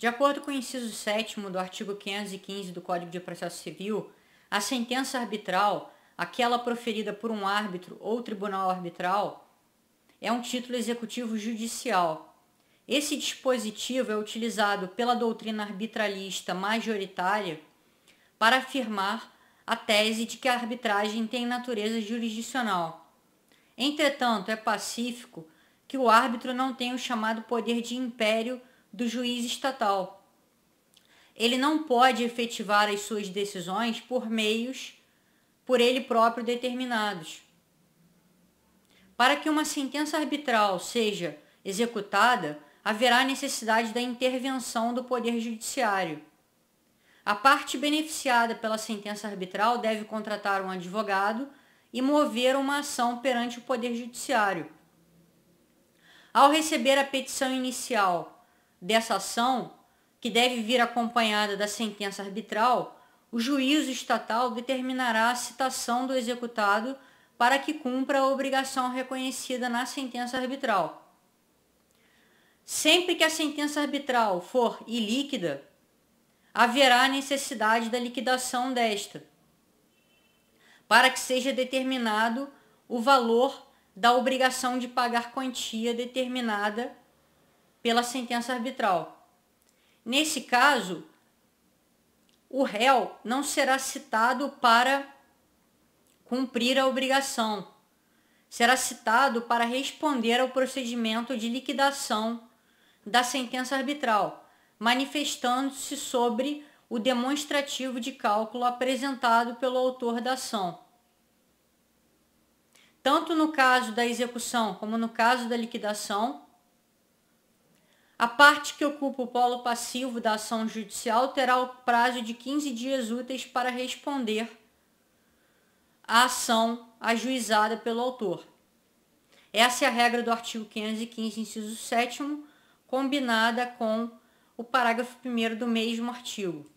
De acordo com o inciso 7 do artigo 515 do Código de Processo Civil, a sentença arbitral, aquela proferida por um árbitro ou tribunal arbitral, é um título executivo judicial. Esse dispositivo é utilizado pela doutrina arbitralista majoritária para afirmar a tese de que a arbitragem tem natureza jurisdicional. Entretanto, é pacífico que o árbitro não tem o chamado poder de império do juiz estatal. Ele não pode efetivar as suas decisões por meios por ele próprio determinados. Para que uma sentença arbitral seja executada, haverá necessidade da intervenção do Poder Judiciário. A parte beneficiada pela sentença arbitral deve contratar um advogado e mover uma ação perante o Poder Judiciário. Ao receber a petição inicial dessa ação, que deve vir acompanhada da sentença arbitral, o juízo estatal determinará a citação do executado para que cumpra a obrigação reconhecida na sentença arbitral. Sempre que a sentença arbitral for ilíquida, haverá necessidade da liquidação desta, para que seja determinado o valor da obrigação de pagar quantia determinada pela sentença arbitral. Nesse caso, o réu não será citado para cumprir a obrigação, será citado para responder ao procedimento de liquidação da sentença arbitral, manifestando-se sobre o demonstrativo de cálculo apresentado pelo autor da ação. Tanto no caso da execução como no caso da liquidação, a parte que ocupa o polo passivo da ação judicial terá o prazo de 15 dias úteis para responder à ação ajuizada pelo autor. Essa é a regra do artigo 515, inciso 7, combinada com o parágrafo 1 do mesmo artigo.